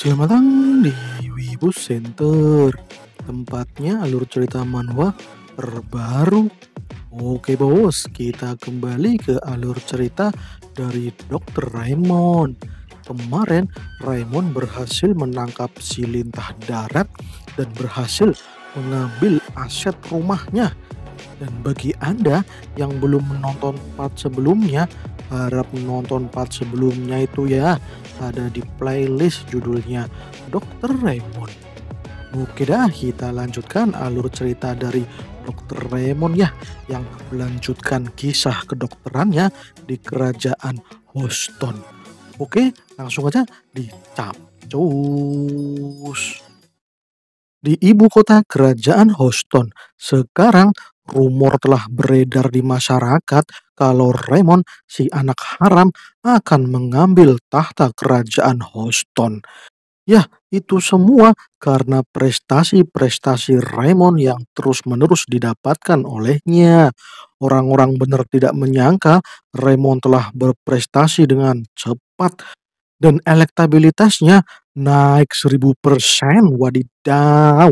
Selamat datang di Wibu Center Tempatnya alur cerita manhwa terbaru Oke bos, kita kembali ke alur cerita dari Dr. Raymond Kemarin Raymond berhasil menangkap si lintah darat dan berhasil mengambil aset rumahnya dan bagi Anda yang belum menonton part sebelumnya, harap nonton part sebelumnya itu ya ada di playlist judulnya Dr. Raymond oke dah kita lanjutkan alur cerita dari Dr. Raymond ya yang melanjutkan kisah kedokterannya di kerajaan Houston oke langsung aja dicap cus di ibu kota kerajaan Houston. Sekarang rumor telah beredar di masyarakat kalau Raymond, si anak haram, akan mengambil tahta kerajaan Houston. Ya, itu semua karena prestasi-prestasi Raymond yang terus-menerus didapatkan olehnya. Orang-orang benar tidak menyangka Raymond telah berprestasi dengan cepat dan elektabilitasnya naik 1000%. Wadidaw.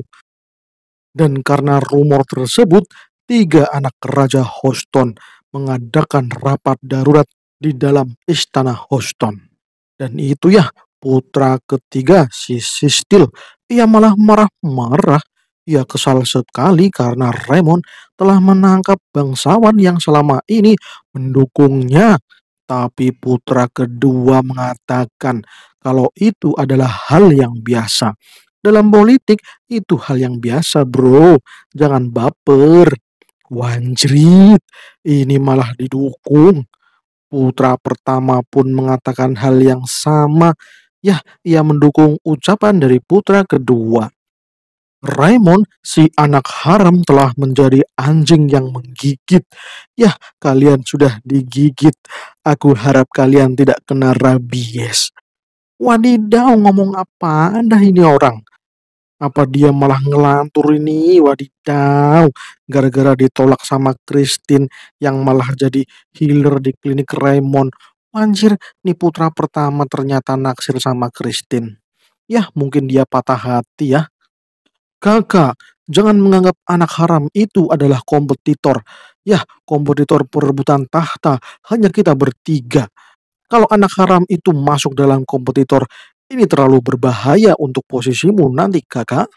Dan karena rumor tersebut, tiga anak Raja Houston mengadakan rapat darurat di dalam istana Houston. Dan itu ya, putra ketiga si Sistil, ia malah marah-marah. Ia kesal sekali karena Raymond telah menangkap bangsawan yang selama ini mendukungnya. Tapi putra kedua mengatakan kalau itu adalah hal yang biasa. Dalam politik itu hal yang biasa bro, jangan baper. Wanjrit, ini malah didukung. Putra pertama pun mengatakan hal yang sama. Ya, ia mendukung ucapan dari putra kedua. Raymond, si anak haram telah menjadi anjing yang menggigit. Ya, kalian sudah digigit. Aku harap kalian tidak kena rabies. Wadidaw, ngomong apa anda ini orang? Apa dia malah ngelantur ini? Wadidaw. Gara-gara ditolak sama Christine yang malah jadi healer di klinik Raymond. Anjir, nih putra pertama ternyata naksir sama Christine. ya mungkin dia patah hati ya. Kakak, jangan menganggap anak haram itu adalah kompetitor. ya kompetitor perebutan tahta, hanya kita bertiga. Kalau anak haram itu masuk dalam kompetitor, ini terlalu berbahaya untuk posisimu nanti, kakak.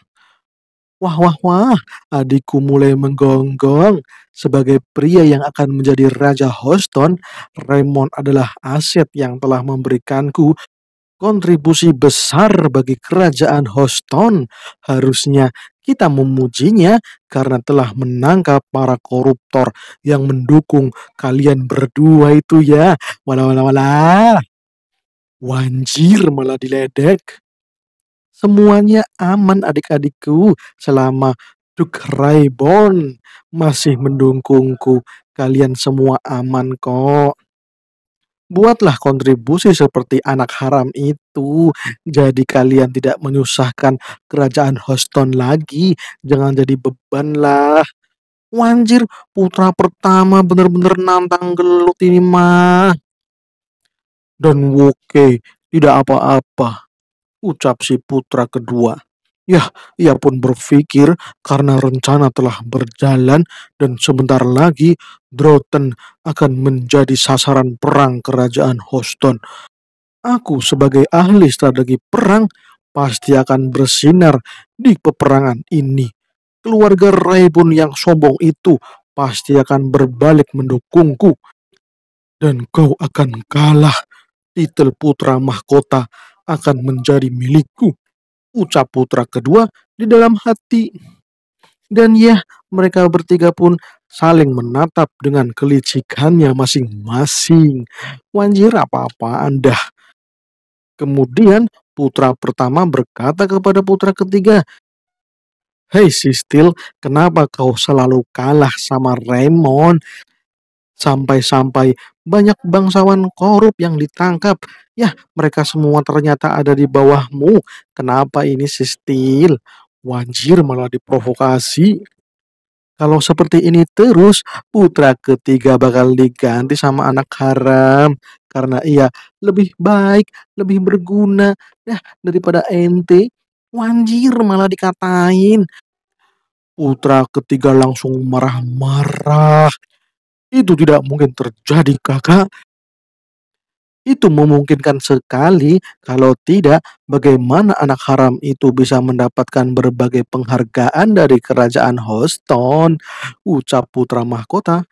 Wah, wah, wah, adikku mulai menggonggong. Sebagai pria yang akan menjadi Raja Houston, Raymond adalah aset yang telah memberikanku kontribusi besar bagi kerajaan Houston. Harusnya kita memujinya karena telah menangkap para koruptor yang mendukung kalian berdua itu ya. Walah, walah, walah. Wanjir malah diledek. Semuanya aman adik-adikku selama Duk Raibon masih mendukungku. Kalian semua aman kok. Buatlah kontribusi seperti anak haram itu. Jadi kalian tidak menyusahkan kerajaan Houston lagi. Jangan jadi beban lah. Wanjir, putra pertama benar-benar nantang gelut ini mah dan Woke tidak apa-apa, ucap si putra kedua. Yah, ia pun berpikir karena rencana telah berjalan dan sebentar lagi Droten akan menjadi sasaran perang kerajaan Houston. Aku sebagai ahli strategi perang pasti akan bersinar di peperangan ini. Keluarga Raibun yang sombong itu pasti akan berbalik mendukungku. Dan kau akan kalah titel putra mahkota akan menjadi milikku. Ucap putra kedua di dalam hati. Dan ya, mereka bertiga pun saling menatap dengan kelicikannya masing-masing. Wanjir apa-apa Anda. Kemudian putra pertama berkata kepada putra ketiga, Hei Sistil, kenapa kau selalu kalah sama Raymond? Sampai-sampai banyak bangsawan korup yang ditangkap. ya mereka semua ternyata ada di bawahmu. Kenapa ini Stil? Wanjir malah diprovokasi. Kalau seperti ini terus, putra ketiga bakal diganti sama anak haram. Karena ia lebih baik, lebih berguna. ya daripada ente, wanjir malah dikatain. Putra ketiga langsung marah-marah. Itu tidak mungkin terjadi, Kakak. Itu memungkinkan sekali, kalau tidak, bagaimana anak haram itu bisa mendapatkan berbagai penghargaan dari kerajaan Houston? Ucap putra mahkota.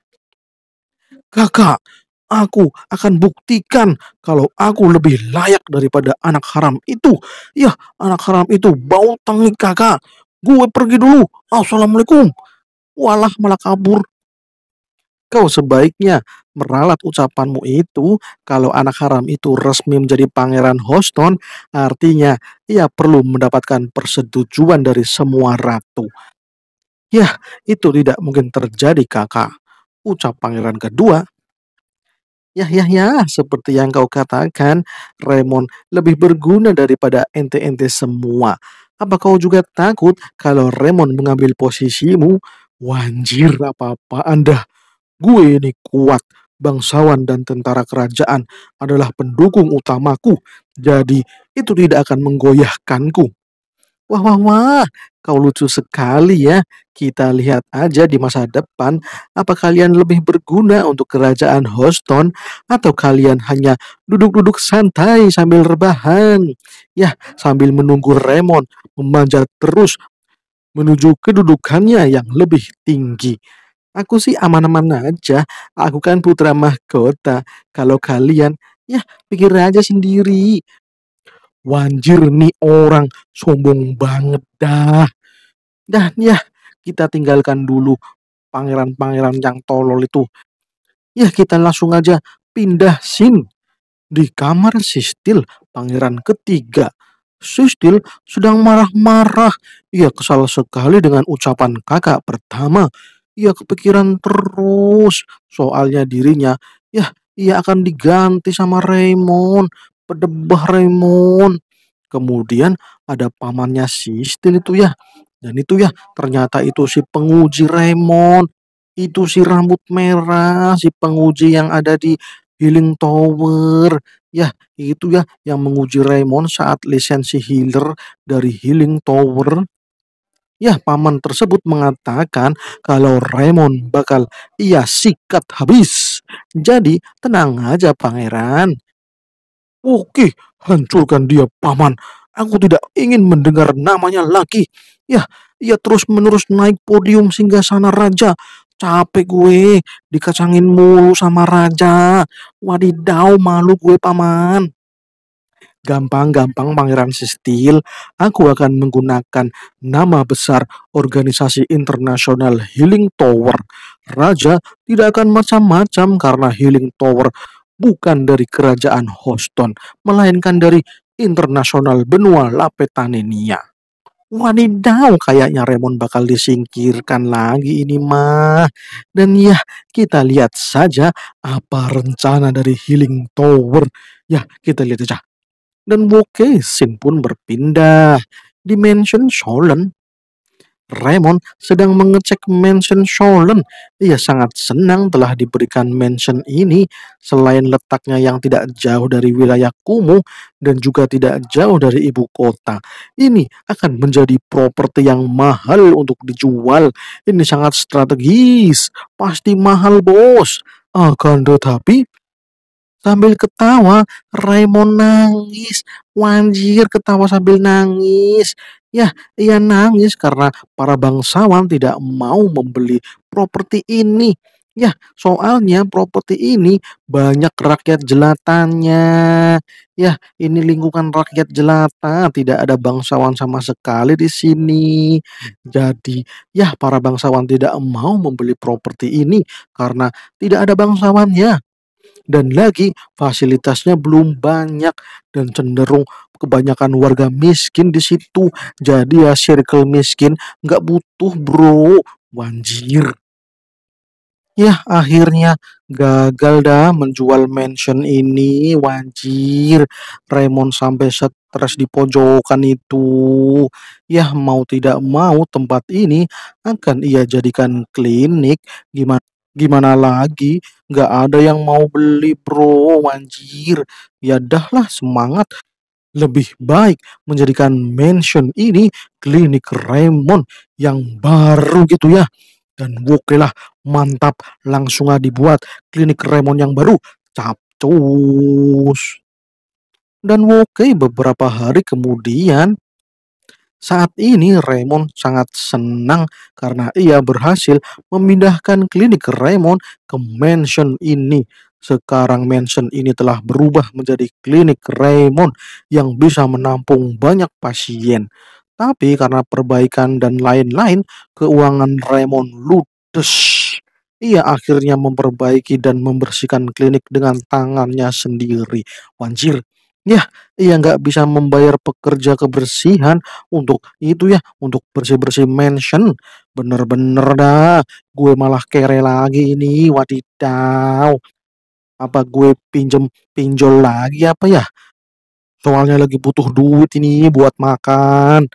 Kakak, aku akan buktikan kalau aku lebih layak daripada anak haram itu. Ya, anak haram itu bau tangi kakak. Gue pergi dulu. Assalamualaikum. Walah malah kabur. Kau sebaiknya meralat ucapanmu itu kalau anak haram itu resmi menjadi pangeran Houston, artinya ia perlu mendapatkan persetujuan dari semua ratu. Yah, itu tidak mungkin terjadi kakak. Ucap pangeran kedua. Yah, yah, yah, seperti yang kau katakan, Raymond lebih berguna daripada ente-ente semua. Apa kau juga takut kalau Raymond mengambil posisimu? Wanjir, apa-apa Anda? Gue ini kuat, bangsawan dan tentara kerajaan adalah pendukung utamaku, jadi itu tidak akan menggoyahkanku. Wah, wah, wah, kau lucu sekali ya. Kita lihat aja di masa depan, apa kalian lebih berguna untuk kerajaan Houston atau kalian hanya duduk-duduk santai sambil rebahan. Ya, sambil menunggu Raymond memanjat terus menuju kedudukannya yang lebih tinggi. Aku sih aman-aman aja. Aku kan putra mahkota. Kalau kalian, ya pikir aja sendiri. Wanjir nih orang sombong banget dah. Dah, ya kita tinggalkan dulu pangeran-pangeran yang tolol itu. Ya kita langsung aja pindah sin. Di kamar Sistil, pangeran ketiga. Sistil sedang marah-marah. Ia kesal sekali dengan ucapan kakak pertama. Ia kepikiran terus soalnya dirinya. ya, ia akan diganti sama Raymond. Pedebah Raymond. Kemudian ada pamannya Stil itu ya. Dan itu ya, ternyata itu si penguji Raymond. Itu si rambut merah, si penguji yang ada di Healing Tower. Ya, itu ya yang menguji Raymond saat lisensi healer dari Healing Tower Ya, paman tersebut mengatakan kalau Raymond bakal ia sikat habis. Jadi, tenang aja pangeran. Oke, hancurkan dia paman. Aku tidak ingin mendengar namanya lagi. Ya, ia terus-menerus naik podium sehingga sana raja. Capek gue, dikacangin mulu sama raja. Wadidaw, malu gue paman. Gampang-gampang Pangeran Sistil, aku akan menggunakan nama besar organisasi internasional Healing Tower. Raja tidak akan macam-macam karena Healing Tower bukan dari kerajaan Houston, melainkan dari internasional benua Lapetanenia. Wadidaw, kayaknya Raymond bakal disingkirkan lagi ini mah. Dan ya, kita lihat saja apa rencana dari Healing Tower. Ya, kita lihat aja dan bokeh sin pun berpindah di mansion Sholen. Raymond sedang mengecek mansion Sholen. Ia sangat senang telah diberikan mansion ini. Selain letaknya yang tidak jauh dari wilayah kumuh dan juga tidak jauh dari ibu kota. Ini akan menjadi properti yang mahal untuk dijual. Ini sangat strategis. Pasti mahal bos. Akan tetapi Sambil ketawa, Raymond nangis. Wanjir ketawa sambil nangis. Ya, ia nangis karena para bangsawan tidak mau membeli properti ini. Ya, soalnya properti ini banyak rakyat jelatannya. Ya, ini lingkungan rakyat jelata, tidak ada bangsawan sama sekali di sini. Jadi, ya para bangsawan tidak mau membeli properti ini karena tidak ada bangsawannya. Dan lagi fasilitasnya belum banyak dan cenderung kebanyakan warga miskin di situ. Jadi ya circle miskin nggak butuh bro. Wanjir. Ya akhirnya gagal dah menjual mansion ini wanjir. Raymond sampai stres di pojokan itu. Ya mau tidak mau tempat ini akan ia jadikan klinik. Gimana gimana lagi nggak ada yang mau beli pro anjir ya dahlah semangat lebih baik menjadikan mansion ini klinik Raymond yang baru gitu ya dan oke lah mantap langsung aja dibuat klinik Raymond yang baru capcus dan oke beberapa hari kemudian saat ini Raymond sangat senang karena ia berhasil memindahkan klinik Raymond ke mansion ini. Sekarang mansion ini telah berubah menjadi klinik Raymond yang bisa menampung banyak pasien. Tapi karena perbaikan dan lain-lain, keuangan Raymond ludes. Ia akhirnya memperbaiki dan membersihkan klinik dengan tangannya sendiri. Wanjir, Ya, ia nggak bisa membayar pekerja kebersihan untuk itu ya, untuk bersih-bersih mansion. Bener-bener dah, gue malah kere lagi ini, wadidaw. Apa gue pinjem pinjol lagi apa ya? Soalnya lagi butuh duit ini buat makan.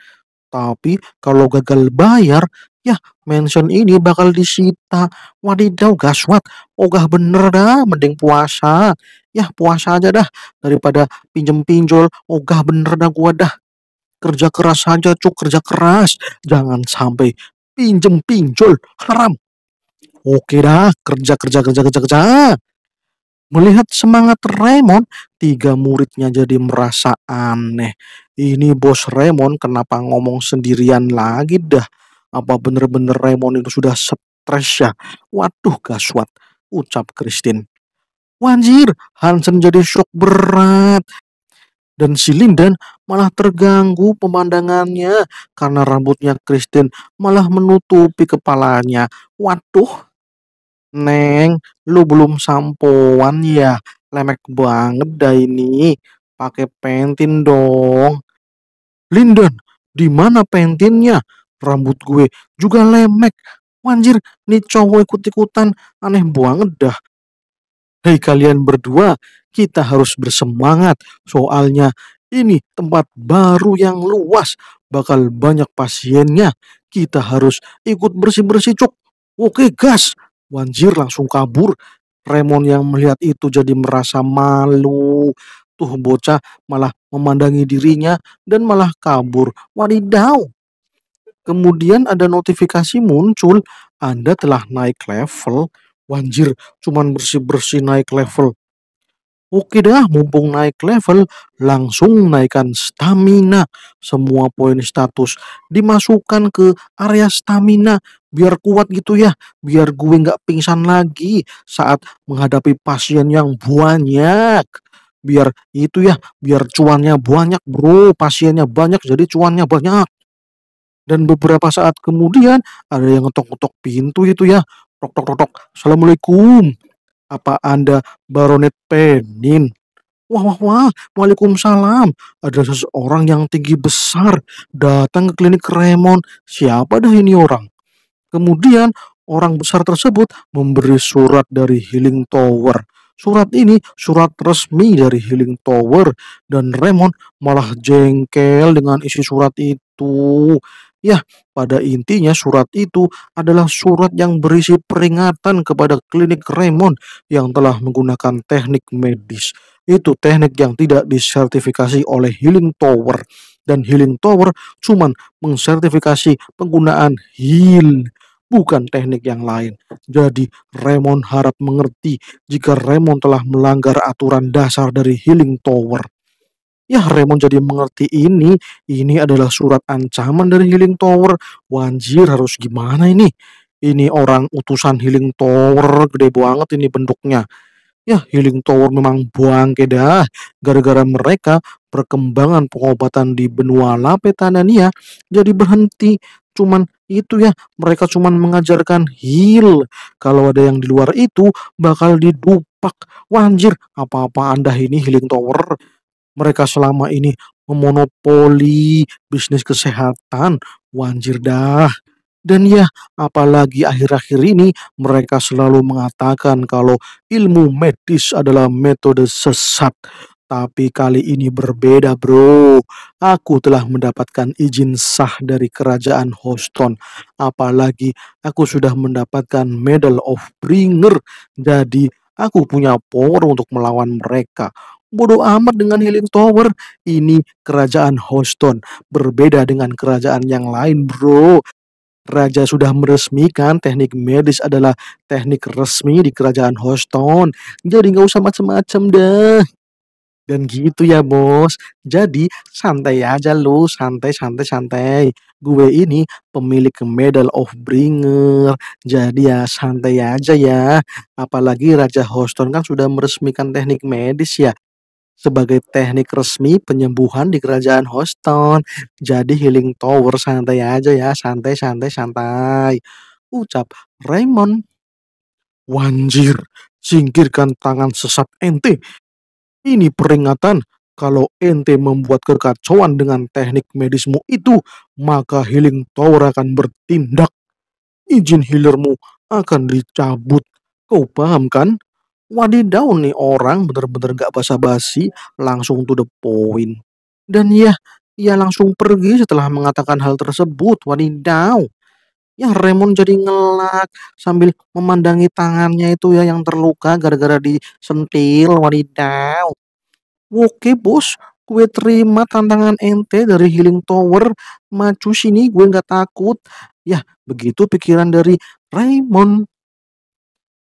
Tapi kalau gagal bayar, ya mansion ini bakal disita. Wadidaw gaswat, ogah bener dah, mending puasa ya puasa aja dah daripada pinjem pinjol ogah bener dah gua dah kerja keras saja cuk kerja keras jangan sampai pinjem pinjol haram oke dah kerja kerja kerja kerja kerja Melihat semangat Raymond, tiga muridnya jadi merasa aneh. Ini bos Raymond kenapa ngomong sendirian lagi dah? Apa bener-bener Raymond itu sudah stres ya? Waduh gaswat, ucap Christine. Wanjir, Hansen jadi shock berat. Dan si Linden malah terganggu pemandangannya karena rambutnya Kristen malah menutupi kepalanya. Waduh, Neng, lu belum sampoan ya? Lemek banget dah ini. Pakai pentin dong. Linden, di mana pentinnya? Rambut gue juga lemek. Wanjir, nih cowok ikut-ikutan. Aneh banget dah. Hei kalian berdua, kita harus bersemangat. Soalnya ini tempat baru yang luas, bakal banyak pasiennya. Kita harus ikut bersih-bersih cuk. Oke gas. Wanjir langsung kabur. Remon yang melihat itu jadi merasa malu. Tuh bocah malah memandangi dirinya dan malah kabur. Wadidaw. Kemudian ada notifikasi muncul, Anda telah naik level Wanjir, cuman bersih-bersih naik level. Oke dah, mumpung naik level, langsung naikkan stamina. Semua poin status dimasukkan ke area stamina biar kuat gitu ya, biar gue nggak pingsan lagi saat menghadapi pasien yang banyak. Biar itu ya, biar cuannya banyak bro, pasiennya banyak jadi cuannya banyak. Dan beberapa saat kemudian ada yang ngetok-ngetok pintu itu ya. Tok tok tok tok. Assalamualaikum. Apa Anda Baronet Penin? Wah wah wah. Waalaikumsalam. Ada seseorang yang tinggi besar datang ke klinik Raymond. Siapa dah ini orang? Kemudian orang besar tersebut memberi surat dari Healing Tower. Surat ini surat resmi dari Healing Tower dan Raymond malah jengkel dengan isi surat itu. Ya, pada intinya surat itu adalah surat yang berisi peringatan kepada klinik Raymond yang telah menggunakan teknik medis. Itu teknik yang tidak disertifikasi oleh Healing Tower. Dan Healing Tower cuman mensertifikasi penggunaan heal bukan teknik yang lain. Jadi, Raymond harap mengerti jika Raymond telah melanggar aturan dasar dari Healing Tower. Ya, Raymond jadi mengerti ini. Ini adalah surat ancaman dari Healing Tower. Wanjir, harus gimana ini? Ini orang utusan Healing Tower, gede banget ini bentuknya. Ya, Healing Tower memang buang dah. Gara-gara mereka, perkembangan pengobatan di benua Lapetanania jadi berhenti. Cuman itu ya, mereka cuman mengajarkan heal. Kalau ada yang di luar itu, bakal didupak. Wanjir, apa-apa anda ini Healing Tower? mereka selama ini memonopoli bisnis kesehatan. Wanjir dah. Dan ya, apalagi akhir-akhir ini mereka selalu mengatakan kalau ilmu medis adalah metode sesat. Tapi kali ini berbeda bro. Aku telah mendapatkan izin sah dari kerajaan Houston. Apalagi aku sudah mendapatkan Medal of Bringer. Jadi aku punya power untuk melawan mereka. Bodoh amat dengan Healing Tower. Ini kerajaan Houston. Berbeda dengan kerajaan yang lain, bro. Raja sudah meresmikan teknik medis adalah teknik resmi di kerajaan Houston. Jadi nggak usah macem-macem deh. Dan gitu ya bos. Jadi santai aja lu, santai, santai, santai. Gue ini pemilik Medal of Bringer. Jadi ya santai aja ya. Apalagi Raja Houston kan sudah meresmikan teknik medis ya sebagai teknik resmi penyembuhan di kerajaan Houston. Jadi healing tower santai aja ya, santai santai santai. Ucap Raymond. Wanjir, singkirkan tangan sesat ente. Ini peringatan kalau ente membuat kekacauan dengan teknik medismu itu, maka healing tower akan bertindak. Izin healermu akan dicabut. Kau paham kan? Wadidaw nih orang bener-bener gak basa-basi, langsung to the point. Dan ya, ia langsung pergi setelah mengatakan hal tersebut. Wadidaw. Ya Raymond jadi ngelak sambil memandangi tangannya itu ya yang terluka gara-gara disentil. Wadidaw. Oke bos, gue terima tantangan ente dari Healing Tower. macu sini, gue gak takut. Ya, begitu pikiran dari Raymond.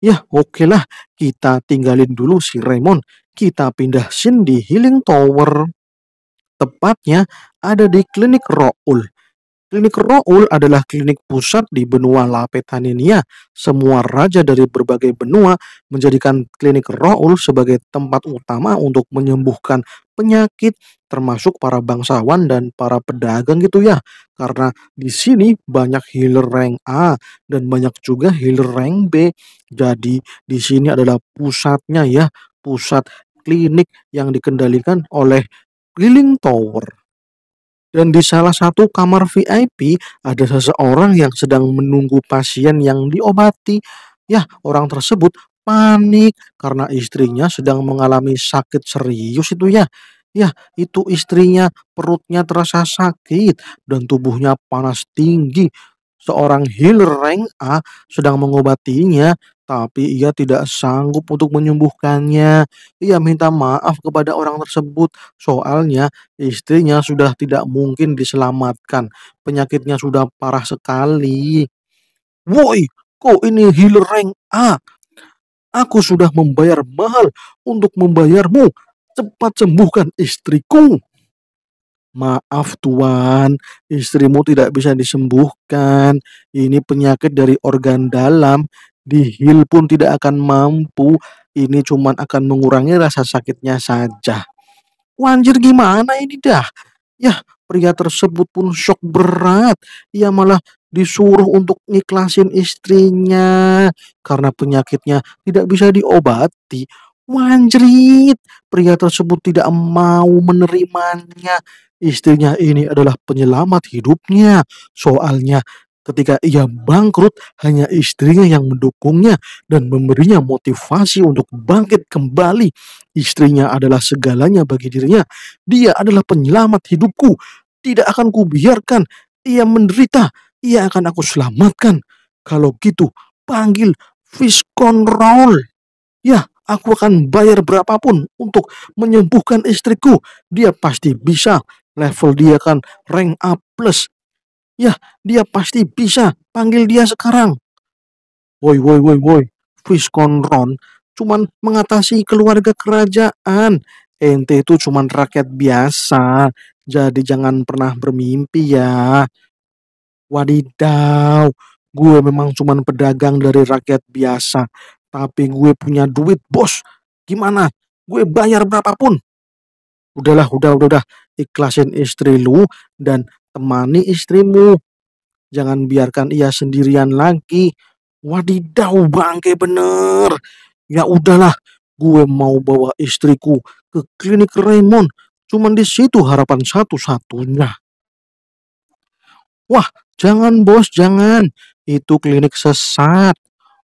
Ya oke lah, kita tinggalin dulu si Raymond. Kita pindah sin di Healing Tower. Tepatnya ada di klinik Raul. Klinik Raul adalah klinik pusat di benua Lapetaninia. Semua raja dari berbagai benua menjadikan klinik Raul sebagai tempat utama untuk menyembuhkan penyakit, termasuk para bangsawan dan para pedagang gitu ya. Karena di sini banyak healer rank A dan banyak juga healer rank B. Jadi di sini adalah pusatnya ya, pusat klinik yang dikendalikan oleh Healing Tower dan di salah satu kamar VIP ada seseorang yang sedang menunggu pasien yang diobati. Ya, orang tersebut panik karena istrinya sedang mengalami sakit serius itu ya. Ya, itu istrinya perutnya terasa sakit dan tubuhnya panas tinggi. Seorang healer rank A sedang mengobatinya, tapi ia tidak sanggup untuk menyembuhkannya. Ia minta maaf kepada orang tersebut, soalnya istrinya sudah tidak mungkin diselamatkan. Penyakitnya sudah parah sekali. Woi, kok ini healer rank A? Aku sudah membayar mahal untuk membayarmu. Cepat sembuhkan istriku. Maaf tuan, istrimu tidak bisa disembuhkan. Ini penyakit dari organ dalam. Dihil pun tidak akan mampu. Ini cuma akan mengurangi rasa sakitnya saja. Wanjir gimana ini dah? Yah, pria tersebut pun shock berat. Ia malah disuruh untuk ngiklasin istrinya karena penyakitnya tidak bisa diobati. Wanjrit, pria tersebut tidak mau menerimanya. Istrinya ini adalah penyelamat hidupnya. Soalnya ketika ia bangkrut, hanya istrinya yang mendukungnya dan memberinya motivasi untuk bangkit kembali. Istrinya adalah segalanya bagi dirinya. Dia adalah penyelamat hidupku. Tidak akan kubiarkan ia menderita ia akan aku selamatkan. Kalau gitu, panggil Viscon Raul. Ya, aku akan bayar berapapun untuk menyembuhkan istriku. Dia pasti bisa. Level dia kan rank A+. plus. Ya, dia pasti bisa. Panggil dia sekarang. Woi, woi, woi, woi. Viscon Ron cuman mengatasi keluarga kerajaan. Ente itu cuman rakyat biasa. Jadi jangan pernah bermimpi ya. Wadidaw, gue memang cuman pedagang dari rakyat biasa. Tapi gue punya duit, bos. Gimana? Gue bayar berapapun. Udahlah, udah, udah, udah. Ikhlasin istri lu dan temani istrimu. Jangan biarkan ia sendirian lagi. Wadidaw, bangke bener. Ya udahlah, gue mau bawa istriku ke klinik Raymond. Cuman di situ harapan satu-satunya. Wah, Jangan bos, jangan. Itu klinik sesat.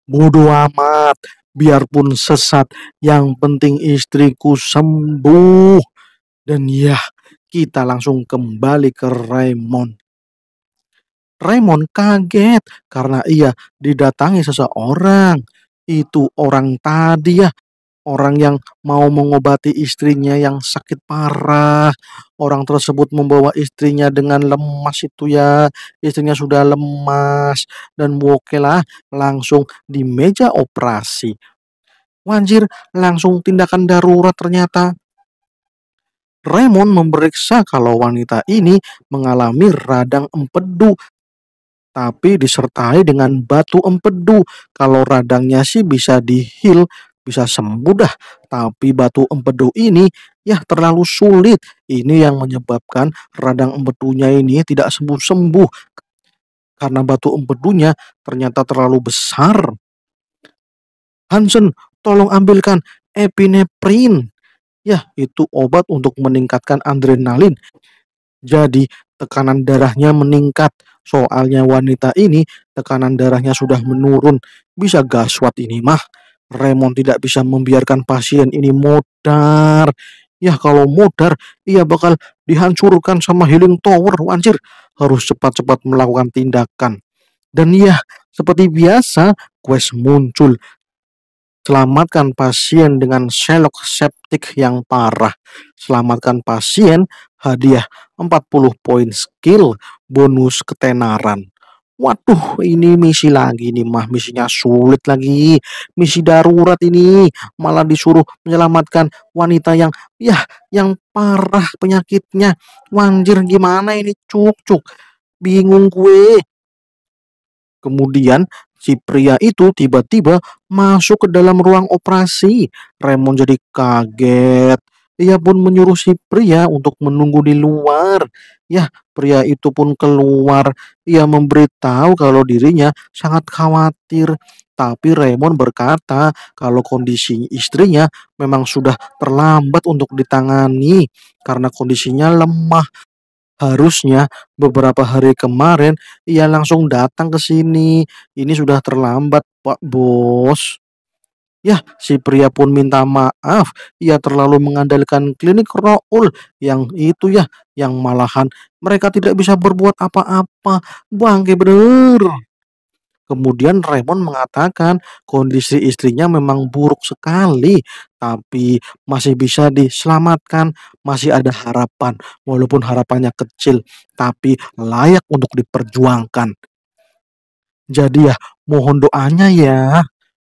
Bodoh amat. Biarpun sesat, yang penting istriku sembuh. Dan ya, kita langsung kembali ke Raymond. Raymond kaget karena ia didatangi seseorang. Itu orang tadi ya orang yang mau mengobati istrinya yang sakit parah. Orang tersebut membawa istrinya dengan lemas itu ya. Istrinya sudah lemas dan wokelah langsung di meja operasi. Wanjir langsung tindakan darurat ternyata. Raymond memeriksa kalau wanita ini mengalami radang empedu tapi disertai dengan batu empedu. Kalau radangnya sih bisa dihil bisa sembuh dah. Tapi batu empedu ini ya terlalu sulit. Ini yang menyebabkan radang empedunya ini tidak sembuh-sembuh. Karena batu empedunya ternyata terlalu besar. Hansen, tolong ambilkan epineprin. Ya, itu obat untuk meningkatkan adrenalin. Jadi, tekanan darahnya meningkat. Soalnya wanita ini tekanan darahnya sudah menurun. Bisa gaswat ini mah. Raymond tidak bisa membiarkan pasien ini modar. Ya kalau modar, ia bakal dihancurkan sama healing tower, Wancir Harus cepat-cepat melakukan tindakan. Dan ya, seperti biasa, quest muncul. Selamatkan pasien dengan selok septik yang parah. Selamatkan pasien, hadiah 40 poin skill, bonus ketenaran. Waduh, ini misi lagi nih mah, misinya sulit lagi. Misi darurat ini malah disuruh menyelamatkan wanita yang ya yang parah penyakitnya. Wanjir gimana ini cuk-cuk. Bingung gue. Kemudian si pria itu tiba-tiba masuk ke dalam ruang operasi. Raymond jadi kaget. Ia pun menyuruh si pria untuk menunggu di luar. Ya, pria itu pun keluar. Ia memberitahu kalau dirinya sangat khawatir. Tapi Raymond berkata kalau kondisi istrinya memang sudah terlambat untuk ditangani karena kondisinya lemah. Harusnya beberapa hari kemarin ia langsung datang ke sini. Ini sudah terlambat, Pak Bos. Ya, si pria pun minta maaf. Ia terlalu mengandalkan klinik Raul yang itu ya, yang malahan mereka tidak bisa berbuat apa-apa. Bangke bener. Kemudian Raymond mengatakan kondisi istrinya memang buruk sekali, tapi masih bisa diselamatkan, masih ada harapan, walaupun harapannya kecil, tapi layak untuk diperjuangkan. Jadi ya, mohon doanya ya.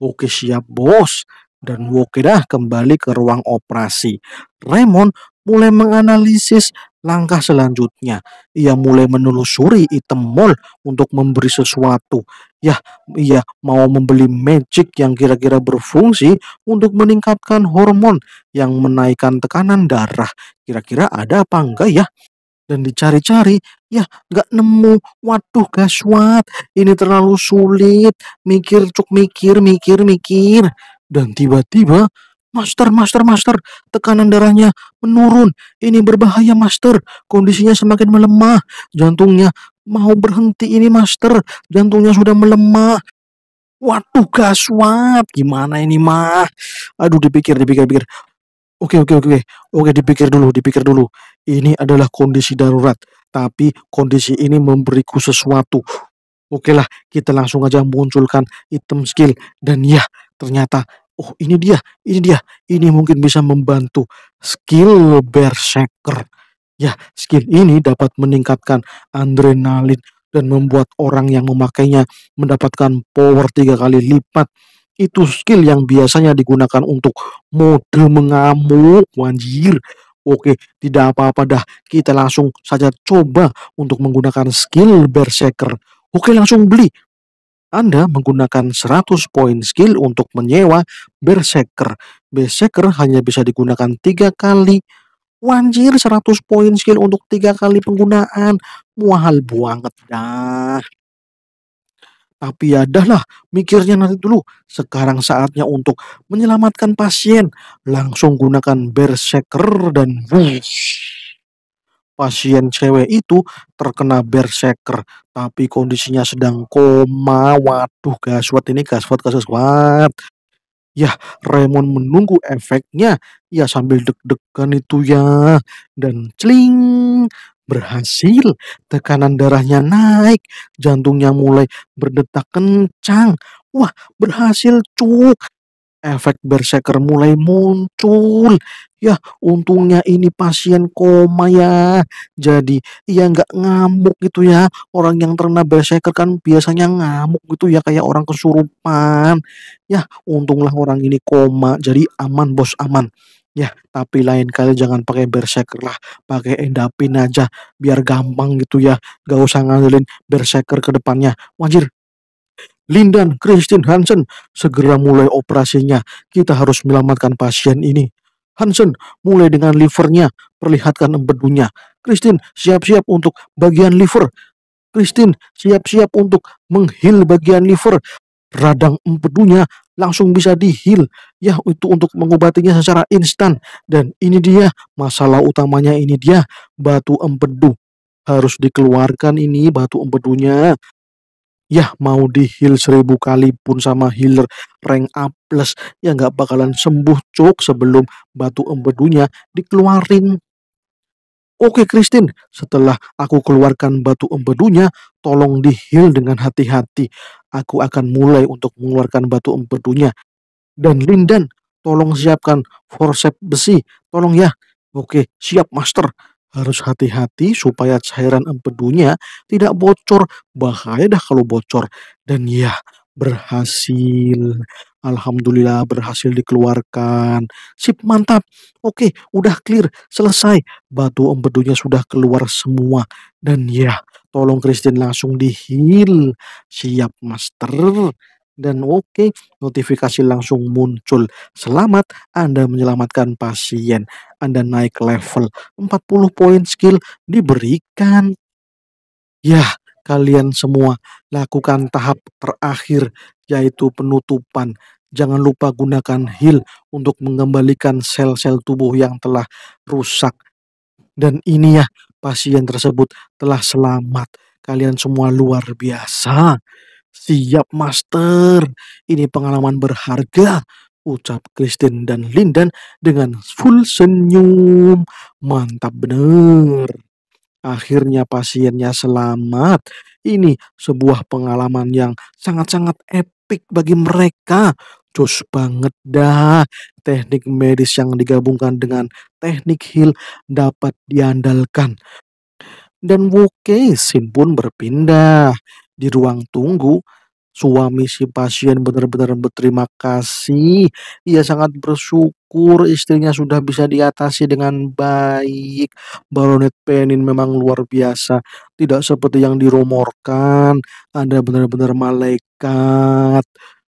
Oke siap bos. Dan dah kembali ke ruang operasi. Raymond mulai menganalisis langkah selanjutnya. Ia mulai menelusuri item mall untuk memberi sesuatu. Yah, ia mau membeli magic yang kira-kira berfungsi untuk meningkatkan hormon yang menaikkan tekanan darah. Kira-kira ada apa enggak ya? Dan dicari-cari, ya nggak nemu. Waduh gaswat, ini terlalu sulit. Mikir, cuk mikir, mikir, mikir. Dan tiba-tiba, Master, master, master, tekanan darahnya menurun. Ini berbahaya, master. Kondisinya semakin melemah. Jantungnya mau berhenti ini, master. Jantungnya sudah melemah. Waduh, gaswat. Gimana ini, mah? Aduh, dipikir, dipikir, dipikir. Oke, oke, oke. Oke, dipikir dulu, dipikir dulu. Ini adalah kondisi darurat, tapi kondisi ini memberiku sesuatu. Oke lah, kita langsung aja munculkan item skill dan ya ternyata oh ini dia, ini dia, ini mungkin bisa membantu skill berserker. Ya, skill ini dapat meningkatkan adrenalin dan membuat orang yang memakainya mendapatkan power tiga kali lipat. Itu skill yang biasanya digunakan untuk mode mengamuk, wanjir, Oke, tidak apa-apa dah. Kita langsung saja coba untuk menggunakan skill berserker. Oke, langsung beli. Anda menggunakan 100 poin skill untuk menyewa berserker. Berserker hanya bisa digunakan tiga kali. Wanjir 100 poin skill untuk tiga kali penggunaan. Mahal banget dah. Tapi ya dahlah, mikirnya nanti dulu. Sekarang saatnya untuk menyelamatkan pasien. Langsung gunakan berserker dan wush. Pasien cewek itu terkena berserker, tapi kondisinya sedang koma. Waduh, gaswat ini gaswat gaswat. Ya, Raymond menunggu efeknya. Ya, sambil deg-degan itu ya. Dan celing, Berhasil, tekanan darahnya naik, jantungnya mulai berdetak kencang. Wah, berhasil cuk. Efek berserker mulai muncul. Ya, untungnya ini pasien koma ya. Jadi, ia ya nggak ngamuk gitu ya. Orang yang terkena berserker kan biasanya ngamuk gitu ya, kayak orang kesurupan. Ya, untunglah orang ini koma, jadi aman bos, aman. Ya, tapi lain kali jangan pakai berserker lah, pakai endapin aja biar gampang gitu ya. Gak usah ngandelin berserker ke depannya. Wajir, Lindan Kristin Hansen segera mulai operasinya. Kita harus menyelamatkan pasien ini. Hansen mulai dengan livernya, perlihatkan empedunya. Kristin, siap-siap untuk bagian liver. Kristin, siap-siap untuk menghil bagian liver. Radang empedunya langsung bisa dihil ya itu untuk mengobatinya secara instan dan ini dia masalah utamanya ini dia batu empedu harus dikeluarkan ini batu empedunya ya mau dihil seribu kali pun sama healer rank A plus ya nggak bakalan sembuh cuk sebelum batu empedunya dikeluarin Oke Christine, setelah aku keluarkan batu empedunya, tolong dihil dengan hati-hati. Aku akan mulai untuk mengeluarkan batu empedunya. Dan Lindan, tolong siapkan forcep besi. Tolong ya. Oke, siap master. Harus hati-hati supaya cairan empedunya tidak bocor. Bahaya dah kalau bocor. Dan ya, Berhasil, alhamdulillah berhasil dikeluarkan. Sip, mantap. Oke, udah clear, selesai. Batu empedunya sudah keluar semua. Dan ya, tolong Christian langsung dihil. Siap, Master dan oke notifikasi langsung muncul selamat Anda menyelamatkan pasien Anda naik level 40 poin skill diberikan ya kalian semua lakukan tahap terakhir yaitu penutupan. Jangan lupa gunakan heal untuk mengembalikan sel-sel tubuh yang telah rusak. Dan ini ya, pasien tersebut telah selamat. Kalian semua luar biasa. Siap master, ini pengalaman berharga. Ucap Kristen dan Lindan dengan full senyum. Mantap bener akhirnya pasiennya selamat. Ini sebuah pengalaman yang sangat-sangat epik bagi mereka. Cus banget dah. Teknik medis yang digabungkan dengan teknik heal dapat diandalkan. Dan Woke Sin pun berpindah. Di ruang tunggu, Suami si pasien benar-benar berterima kasih. Ia sangat bersyukur istrinya sudah bisa diatasi dengan baik. Baronet Penin memang luar biasa. Tidak seperti yang dirumorkan. Anda benar-benar malaikat.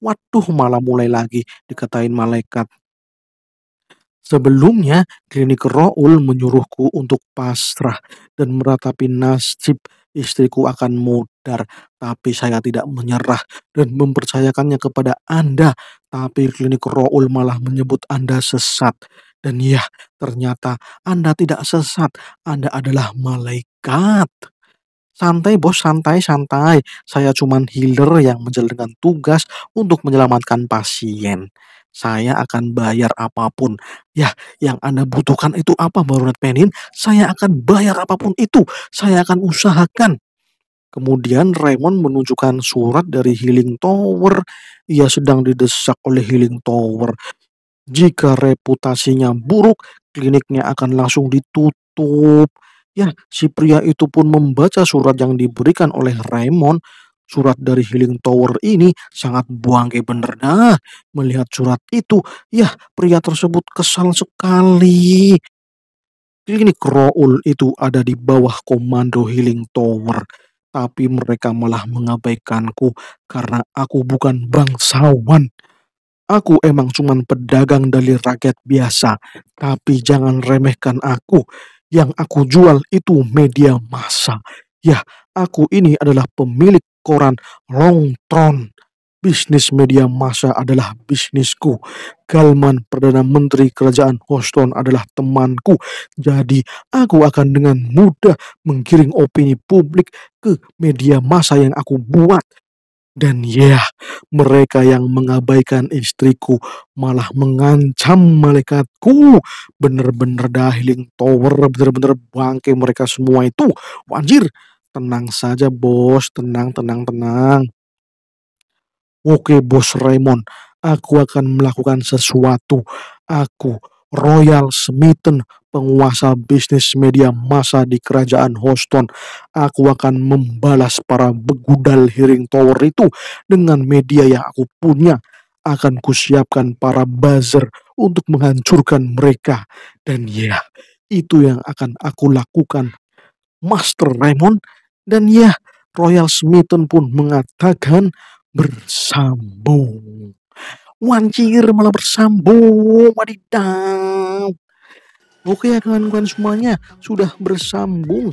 Waduh, malah mulai lagi dikatain malaikat. Sebelumnya, klinik Raul menyuruhku untuk pasrah dan meratapi nasib istriku akan mudah sadar, tapi saya tidak menyerah dan mempercayakannya kepada Anda. Tapi klinik Raul malah menyebut Anda sesat. Dan ya, ternyata Anda tidak sesat. Anda adalah malaikat. Santai bos, santai, santai. Saya cuma healer yang menjalankan tugas untuk menyelamatkan pasien. Saya akan bayar apapun. Ya, yang Anda butuhkan itu apa Mbak Penin? Saya akan bayar apapun itu. Saya akan usahakan. Kemudian Raymond menunjukkan surat dari Healing Tower. Ia sedang didesak oleh Healing Tower. Jika reputasinya buruk, kliniknya akan langsung ditutup. Ya, si pria itu pun membaca surat yang diberikan oleh Raymond. Surat dari Healing Tower ini sangat buangke bener dah. Melihat surat itu, ya pria tersebut kesal sekali. Klinik Raul itu ada di bawah komando Healing Tower tapi mereka malah mengabaikanku karena aku bukan bangsawan. Aku emang cuman pedagang dari rakyat biasa, tapi jangan remehkan aku. Yang aku jual itu media massa. Ya, aku ini adalah pemilik koran Longtron. Bisnis media massa adalah bisnisku. Kalman, Perdana Menteri Kerajaan Houston adalah temanku. Jadi aku akan dengan mudah menggiring opini publik ke media massa yang aku buat. Dan ya, yeah, mereka yang mengabaikan istriku malah mengancam malaikatku. Bener-bener dahiling tower, bener-bener bangke mereka semua itu. Wajir, tenang saja bos, tenang, tenang, tenang. Oke bos Raymond, aku akan melakukan sesuatu. Aku, Royal Smithen, penguasa bisnis media masa di kerajaan Houston. Aku akan membalas para begudal hearing tower itu dengan media yang aku punya. Akan kusiapkan para buzzer untuk menghancurkan mereka. Dan ya, itu yang akan aku lakukan. Master Raymond, dan ya, Royal Smithen pun mengatakan bersambung. Wancir malah bersambung, wadidaw. Oke ya kawan-kawan semuanya, sudah bersambung.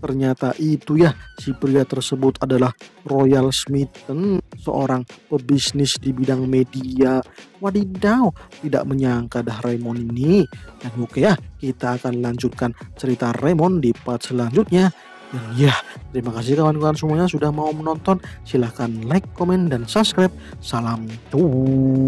Ternyata itu ya si pria tersebut adalah Royal Smitten, seorang pebisnis di bidang media. Wadidaw, tidak menyangka dah Raymond ini. Dan oke ya, kita akan lanjutkan cerita Raymond di part selanjutnya. Dan nah, ya, terima kasih kawan-kawan semuanya sudah mau menonton. Silahkan like, komen, dan subscribe. Salam tools.